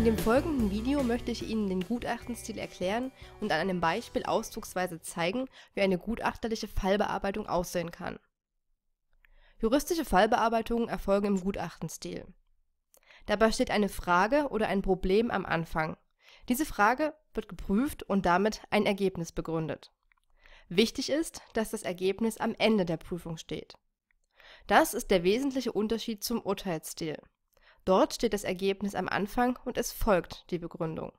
In dem folgenden Video möchte ich Ihnen den Gutachtenstil erklären und an einem Beispiel ausdrucksweise zeigen, wie eine gutachterliche Fallbearbeitung aussehen kann. Juristische Fallbearbeitungen erfolgen im Gutachtenstil. Dabei steht eine Frage oder ein Problem am Anfang. Diese Frage wird geprüft und damit ein Ergebnis begründet. Wichtig ist, dass das Ergebnis am Ende der Prüfung steht. Das ist der wesentliche Unterschied zum Urteilsstil. Dort steht das Ergebnis am Anfang und es folgt die Begründung.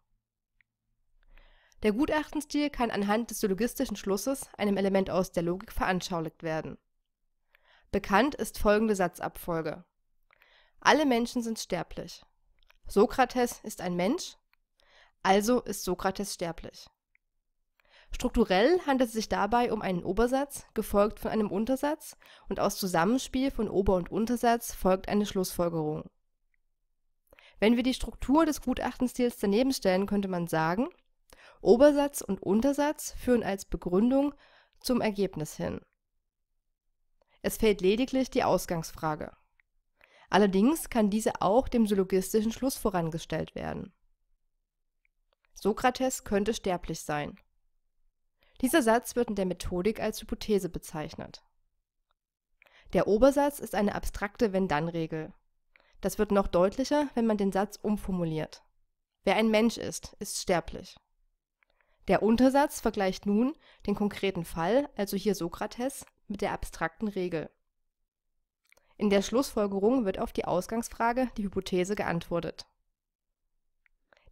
Der Gutachtenstil kann anhand des syllogistischen Schlusses, einem Element aus der Logik, veranschaulicht werden. Bekannt ist folgende Satzabfolge. Alle Menschen sind sterblich. Sokrates ist ein Mensch, also ist Sokrates sterblich. Strukturell handelt es sich dabei um einen Obersatz, gefolgt von einem Untersatz, und aus Zusammenspiel von Ober- und Untersatz folgt eine Schlussfolgerung. Wenn wir die Struktur des Gutachtenstils daneben stellen, könnte man sagen, Obersatz und Untersatz führen als Begründung zum Ergebnis hin. Es fehlt lediglich die Ausgangsfrage. Allerdings kann diese auch dem syllogistischen Schluss vorangestellt werden. Sokrates könnte sterblich sein. Dieser Satz wird in der Methodik als Hypothese bezeichnet. Der Obersatz ist eine abstrakte Wenn-Dann-Regel. Das wird noch deutlicher, wenn man den Satz umformuliert. Wer ein Mensch ist, ist sterblich. Der Untersatz vergleicht nun den konkreten Fall, also hier Sokrates, mit der abstrakten Regel. In der Schlussfolgerung wird auf die Ausgangsfrage, die Hypothese, geantwortet.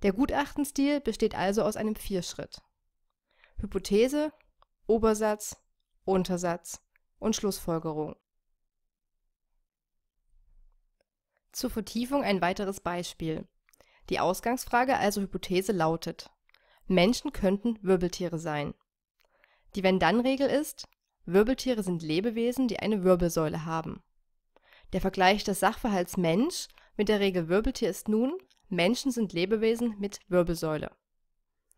Der Gutachtenstil besteht also aus einem Vierschritt. Hypothese, Obersatz, Untersatz und Schlussfolgerung. Zur Vertiefung ein weiteres Beispiel. Die Ausgangsfrage also Hypothese lautet: Menschen könnten Wirbeltiere sein. Die Wenn-Dann-Regel ist: Wirbeltiere sind Lebewesen, die eine Wirbelsäule haben. Der Vergleich des Sachverhalts Mensch mit der Regel Wirbeltier ist nun: Menschen sind Lebewesen mit Wirbelsäule.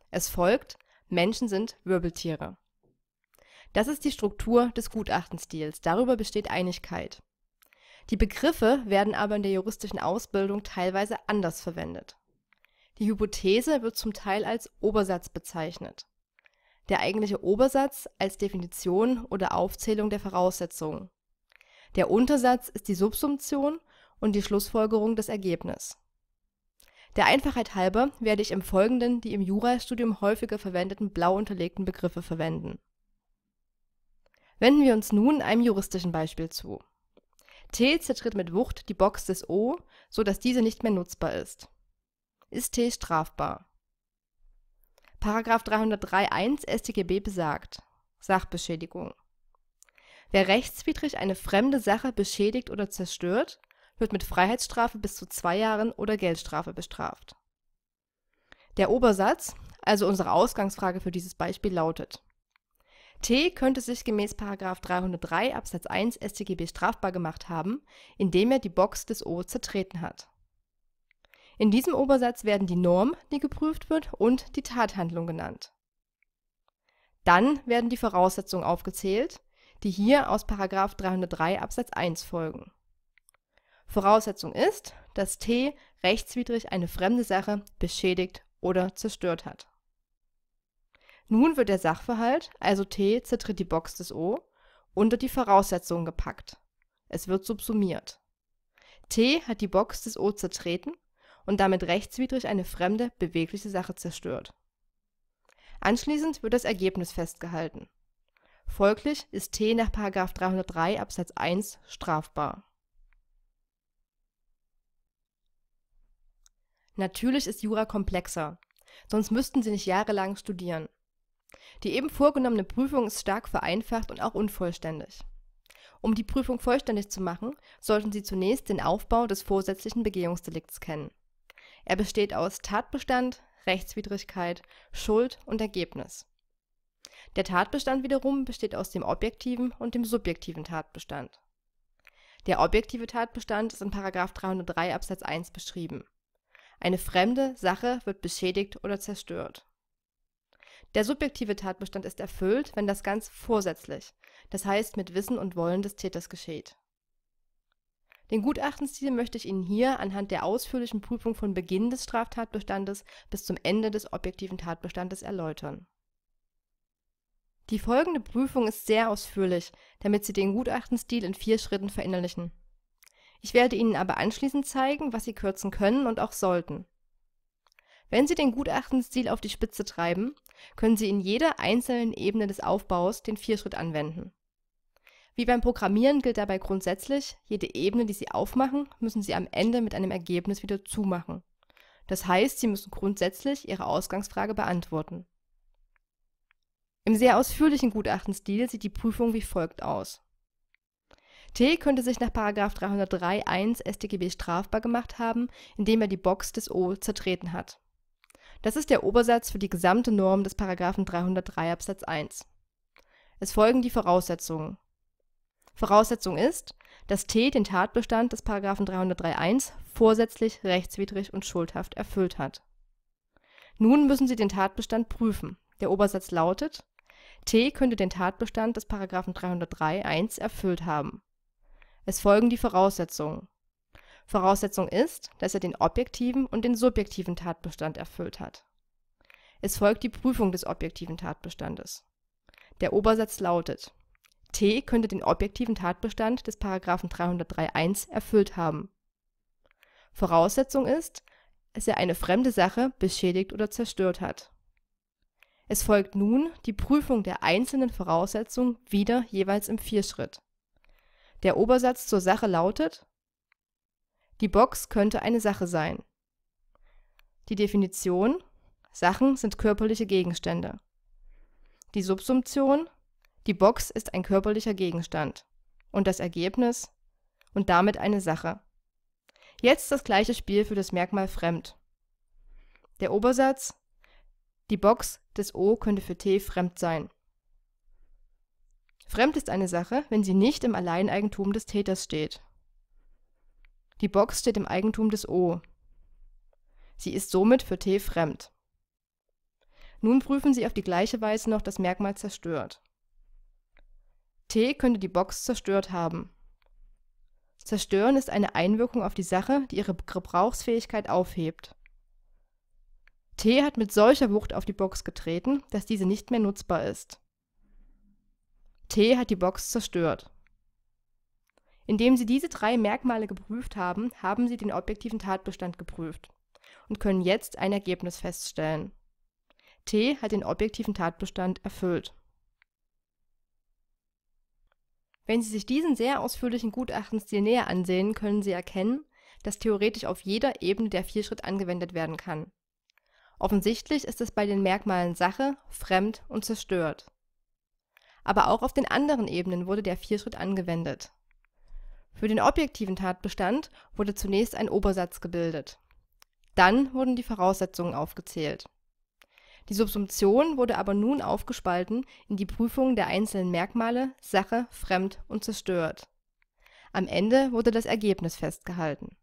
Es folgt: Menschen sind Wirbeltiere. Das ist die Struktur des Gutachtenstils. darüber besteht Einigkeit die Begriffe werden aber in der juristischen Ausbildung teilweise anders verwendet. Die Hypothese wird zum Teil als Obersatz bezeichnet. Der eigentliche Obersatz als Definition oder Aufzählung der Voraussetzungen. Der Untersatz ist die Subsumption und die Schlussfolgerung des Ergebnis. Der Einfachheit halber werde ich im Folgenden die im Jurastudium häufiger verwendeten blau unterlegten Begriffe verwenden. Wenden wir uns nun einem juristischen Beispiel zu T zertritt mit Wucht die Box des O, so dass diese nicht mehr nutzbar ist. Ist T strafbar? § 303.1 StGB besagt Sachbeschädigung. Wer rechtswidrig eine fremde Sache beschädigt oder zerstört, wird mit Freiheitsstrafe bis zu zwei Jahren oder Geldstrafe bestraft. Der Obersatz, also unsere Ausgangsfrage für dieses Beispiel lautet T könnte sich gemäß 303 Absatz 1 StGB strafbar gemacht haben, indem er die Box des O zertreten hat. In diesem Obersatz werden die Norm, die geprüft wird, und die Tathandlung genannt. Dann werden die Voraussetzungen aufgezählt, die hier aus 303 Absatz 1 folgen. Voraussetzung ist, dass T rechtswidrig eine fremde Sache beschädigt oder zerstört hat nun wird der Sachverhalt, also T zertritt die Box des O, unter die Voraussetzungen gepackt. Es wird subsumiert. T hat die Box des O zertreten und damit rechtswidrig eine fremde, bewegliche Sache zerstört. Anschließend wird das Ergebnis festgehalten. Folglich ist T nach 303 Absatz 1 strafbar. Natürlich ist Jura komplexer, sonst müssten Sie nicht jahrelang studieren. Die eben vorgenommene Prüfung ist stark vereinfacht und auch unvollständig. Um die Prüfung vollständig zu machen, sollten Sie zunächst den Aufbau des vorsätzlichen Begehungsdelikts kennen. Er besteht aus Tatbestand, Rechtswidrigkeit, Schuld und Ergebnis. Der Tatbestand wiederum besteht aus dem objektiven und dem subjektiven Tatbestand. Der objektive Tatbestand ist in 303 Absatz 1 beschrieben. Eine fremde Sache wird beschädigt oder zerstört. Der subjektive Tatbestand ist erfüllt, wenn das Ganze vorsätzlich, das heißt mit Wissen und Wollen des Täters geschieht. Den Gutachtenstil möchte ich Ihnen hier anhand der ausführlichen Prüfung von Beginn des Straftatbestandes bis zum Ende des objektiven Tatbestandes erläutern. Die folgende Prüfung ist sehr ausführlich, damit Sie den Gutachtenstil in vier Schritten verinnerlichen. Ich werde Ihnen aber anschließend zeigen, was Sie kürzen können und auch sollten. Wenn Sie den Gutachtenstil auf die Spitze treiben, können Sie in jeder einzelnen Ebene des Aufbaus den Vierschritt anwenden. Wie beim Programmieren gilt dabei grundsätzlich, jede Ebene, die Sie aufmachen, müssen Sie am Ende mit einem Ergebnis wieder zumachen. Das heißt, Sie müssen grundsätzlich Ihre Ausgangsfrage beantworten. Im sehr ausführlichen Gutachtenstil sieht die Prüfung wie folgt aus. T könnte sich nach 303.1 StGB strafbar gemacht haben, indem er die Box des O zertreten hat. Das ist der Obersatz für die gesamte Norm des § 303 Absatz 1. Es folgen die Voraussetzungen. Voraussetzung ist, dass T den Tatbestand des § 303.1 vorsätzlich, rechtswidrig und schuldhaft erfüllt hat. Nun müssen Sie den Tatbestand prüfen. Der Obersatz lautet: T könnte den Tatbestand des § 303.1 erfüllt haben. Es folgen die Voraussetzungen Voraussetzung ist, dass er den objektiven und den subjektiven Tatbestand erfüllt hat. Es folgt die Prüfung des objektiven Tatbestandes. Der Obersatz lautet: T könnte den objektiven Tatbestand des 303.1 erfüllt haben. Voraussetzung ist, dass er eine fremde Sache beschädigt oder zerstört hat. Es folgt nun die Prüfung der einzelnen Voraussetzungen wieder jeweils im Vierschritt. Der Obersatz zur Sache lautet die Box könnte eine Sache sein. Die Definition Sachen sind körperliche Gegenstände. Die Subsumption Die Box ist ein körperlicher Gegenstand. Und das Ergebnis und damit eine Sache. Jetzt das gleiche Spiel für das Merkmal fremd. Der Obersatz Die Box des O könnte für T fremd sein. Fremd ist eine Sache, wenn sie nicht im Alleineigentum des Täters steht die Box steht im Eigentum des O. Sie ist somit für T fremd. Nun prüfen Sie auf die gleiche Weise noch das Merkmal zerstört. T könnte die Box zerstört haben. Zerstören ist eine Einwirkung auf die Sache, die ihre Gebrauchsfähigkeit aufhebt. T hat mit solcher Wucht auf die Box getreten, dass diese nicht mehr nutzbar ist. T hat die Box zerstört. Indem sie diese drei Merkmale geprüft haben, haben sie den objektiven Tatbestand geprüft und können jetzt ein Ergebnis feststellen. T hat den objektiven Tatbestand erfüllt. Wenn Sie sich diesen sehr ausführlichen Gutachtenstil näher ansehen, können Sie erkennen, dass theoretisch auf jeder Ebene der Vierschritt angewendet werden kann. Offensichtlich ist es bei den Merkmalen Sache, Fremd und Zerstört. Aber auch auf den anderen Ebenen wurde der Vierschritt angewendet. Für den objektiven Tatbestand wurde zunächst ein Obersatz gebildet. Dann wurden die Voraussetzungen aufgezählt. Die Subsumption wurde aber nun aufgespalten in die Prüfung der einzelnen Merkmale Sache, Fremd und Zerstört. Am Ende wurde das Ergebnis festgehalten.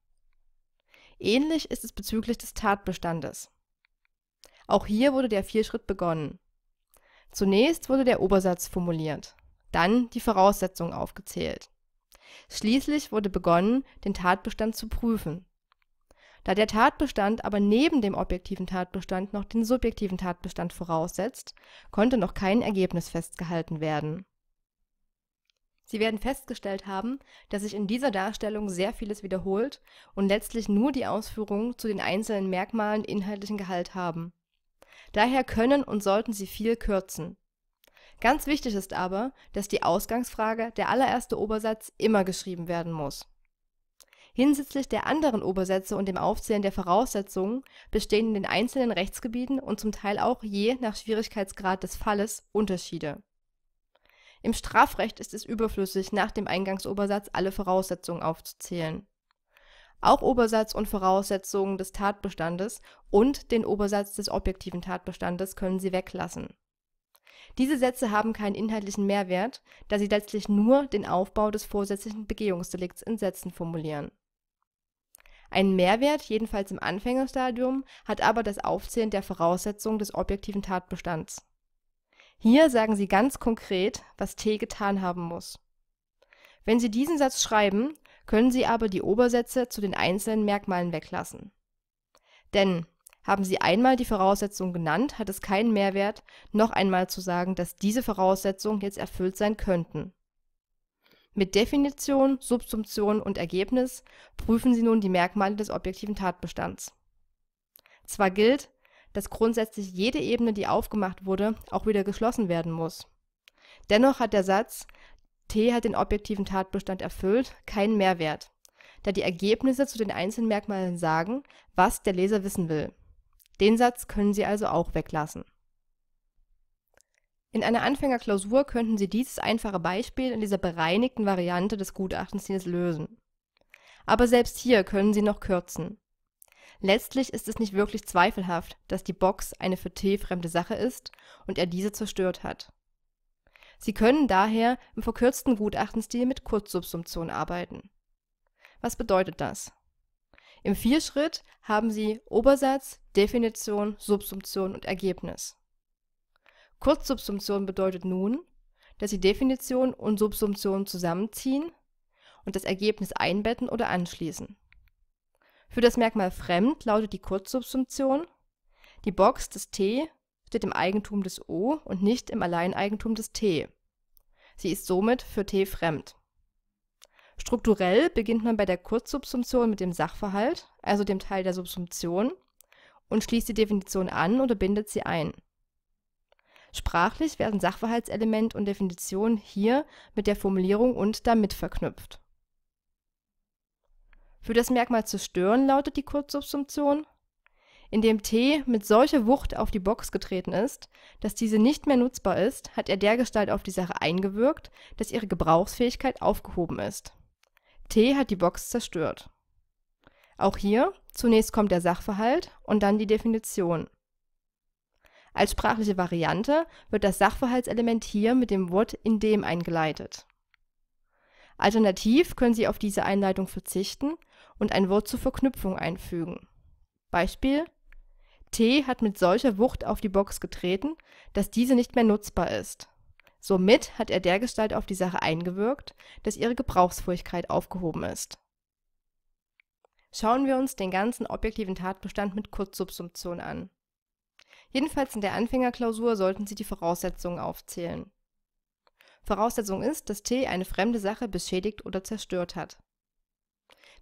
Ähnlich ist es bezüglich des Tatbestandes. Auch hier wurde der Vierschritt begonnen. Zunächst wurde der Obersatz formuliert, dann die Voraussetzungen aufgezählt. Schließlich wurde begonnen, den Tatbestand zu prüfen. Da der Tatbestand aber neben dem objektiven Tatbestand noch den subjektiven Tatbestand voraussetzt, konnte noch kein Ergebnis festgehalten werden. Sie werden festgestellt haben, dass sich in dieser Darstellung sehr vieles wiederholt und letztlich nur die Ausführungen zu den einzelnen Merkmalen inhaltlichen Gehalt haben. Daher können und sollten Sie viel kürzen Ganz wichtig ist aber, dass die Ausgangsfrage der allererste Obersatz immer geschrieben werden muss. Hinsichtlich der anderen Obersätze und dem Aufzählen der Voraussetzungen bestehen in den einzelnen Rechtsgebieten und zum Teil auch je nach Schwierigkeitsgrad des Falles Unterschiede. Im Strafrecht ist es überflüssig, nach dem Eingangsobersatz alle Voraussetzungen aufzuzählen. Auch Obersatz und Voraussetzungen des Tatbestandes und den Obersatz des objektiven Tatbestandes können Sie weglassen diese Sätze haben keinen inhaltlichen Mehrwert, da sie letztlich nur den Aufbau des vorsätzlichen Begehungsdelikts in Sätzen formulieren. Einen Mehrwert, jedenfalls im Anfängerstadium, hat aber das Aufzählen der Voraussetzungen des objektiven Tatbestands. Hier sagen Sie ganz konkret, was T getan haben muss. Wenn Sie diesen Satz schreiben, können Sie aber die Obersätze zu den einzelnen Merkmalen weglassen. Denn haben Sie einmal die Voraussetzung genannt, hat es keinen Mehrwert, noch einmal zu sagen, dass diese Voraussetzungen jetzt erfüllt sein könnten. Mit Definition, Subsumption und Ergebnis prüfen Sie nun die Merkmale des objektiven Tatbestands. Zwar gilt, dass grundsätzlich jede Ebene, die aufgemacht wurde, auch wieder geschlossen werden muss. Dennoch hat der Satz T hat den objektiven Tatbestand erfüllt keinen Mehrwert, da die Ergebnisse zu den einzelnen Merkmalen sagen, was der Leser wissen will. Den Satz können Sie also auch weglassen. In einer Anfängerklausur könnten Sie dieses einfache Beispiel in dieser bereinigten Variante des Gutachtenstils lösen. Aber selbst hier können Sie noch kürzen. Letztlich ist es nicht wirklich zweifelhaft, dass die Box eine für T fremde Sache ist und er diese zerstört hat. Sie können daher im verkürzten Gutachtenstil mit Kurzsubsumption arbeiten. Was bedeutet das? Im Vierschritt haben Sie Obersatz, Definition, Subsumption und Ergebnis. Kurzsubsumption bedeutet nun, dass Sie Definition und Subsumption zusammenziehen und das Ergebnis einbetten oder anschließen. Für das Merkmal fremd lautet die Kurzsubsumption. Die Box des T steht im Eigentum des O und nicht im Alleineigentum des T. Sie ist somit für T fremd. Strukturell beginnt man bei der Kurzsubsumption mit dem Sachverhalt, also dem Teil der Subsumption, und schließt die Definition an oder bindet sie ein. Sprachlich werden Sachverhaltselement und Definition hier mit der Formulierung und damit verknüpft. Für das Merkmal zu stören lautet die Kurzsubsumption, indem T mit solcher Wucht auf die Box getreten ist, dass diese nicht mehr nutzbar ist, hat er dergestalt auf die Sache eingewirkt, dass ihre Gebrauchsfähigkeit aufgehoben ist. T hat die Box zerstört. Auch hier zunächst kommt der Sachverhalt und dann die Definition. Als sprachliche Variante wird das Sachverhaltselement hier mit dem Wort in dem eingeleitet. Alternativ können Sie auf diese Einleitung verzichten und ein Wort zur Verknüpfung einfügen. Beispiel T hat mit solcher Wucht auf die Box getreten, dass diese nicht mehr nutzbar ist. Somit hat er dergestalt auf die Sache eingewirkt, dass ihre Gebrauchsfähigkeit aufgehoben ist. Schauen wir uns den ganzen objektiven Tatbestand mit Kurzsubsumption an. Jedenfalls in der Anfängerklausur sollten Sie die Voraussetzungen aufzählen. Voraussetzung ist, dass T eine fremde Sache beschädigt oder zerstört hat.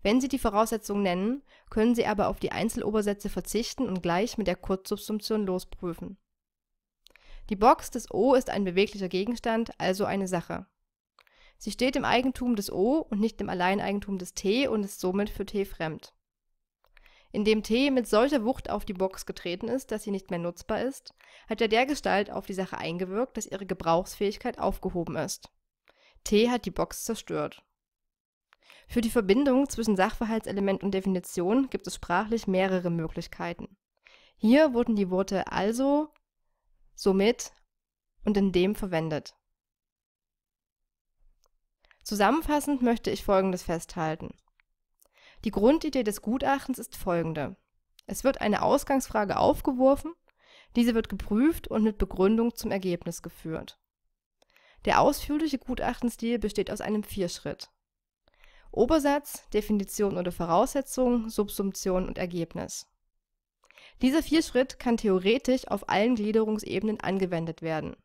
Wenn Sie die Voraussetzung nennen, können Sie aber auf die Einzelobersätze verzichten und gleich mit der Kurzsubsumption losprüfen. Die Box des O ist ein beweglicher Gegenstand, also eine Sache. Sie steht im Eigentum des O und nicht im Alleineigentum des T und ist somit für T fremd. Indem T mit solcher Wucht auf die Box getreten ist, dass sie nicht mehr nutzbar ist, hat er dergestalt auf die Sache eingewirkt, dass ihre Gebrauchsfähigkeit aufgehoben ist. T hat die Box zerstört. Für die Verbindung zwischen Sachverhaltselement und Definition gibt es sprachlich mehrere Möglichkeiten. Hier wurden die Worte also, somit und in dem verwendet. Zusammenfassend möchte ich Folgendes festhalten. Die Grundidee des Gutachtens ist folgende. Es wird eine Ausgangsfrage aufgeworfen, diese wird geprüft und mit Begründung zum Ergebnis geführt. Der ausführliche Gutachtenstil besteht aus einem Vierschritt. Obersatz, Definition oder Voraussetzung, Subsumption und Ergebnis. Dieser Vierschritt kann theoretisch auf allen Gliederungsebenen angewendet werden.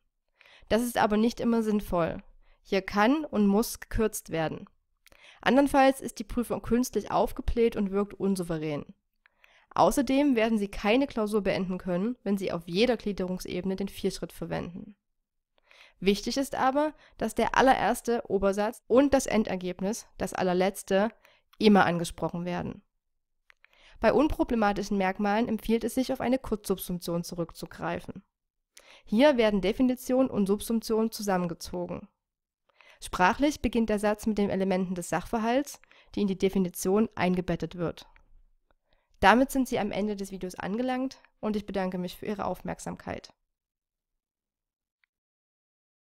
Das ist aber nicht immer sinnvoll. Hier kann und muss gekürzt werden. Andernfalls ist die Prüfung künstlich aufgebläht und wirkt unsouverän. Außerdem werden Sie keine Klausur beenden können, wenn Sie auf jeder Gliederungsebene den Vierschritt verwenden. Wichtig ist aber, dass der allererste Obersatz und das Endergebnis, das allerletzte, immer angesprochen werden. Bei unproblematischen Merkmalen empfiehlt es sich, auf eine Kurzsubsumption zurückzugreifen. Hier werden Definition und Subsumption zusammengezogen. Sprachlich beginnt der Satz mit den Elementen des Sachverhalts, die in die Definition eingebettet wird. Damit sind Sie am Ende des Videos angelangt und ich bedanke mich für Ihre Aufmerksamkeit.